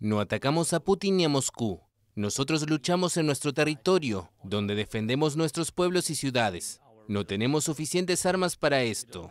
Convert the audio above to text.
No atacamos a Putin ni a Moscú. Nosotros luchamos en nuestro territorio, donde defendemos nuestros pueblos y ciudades. No tenemos suficientes armas para esto.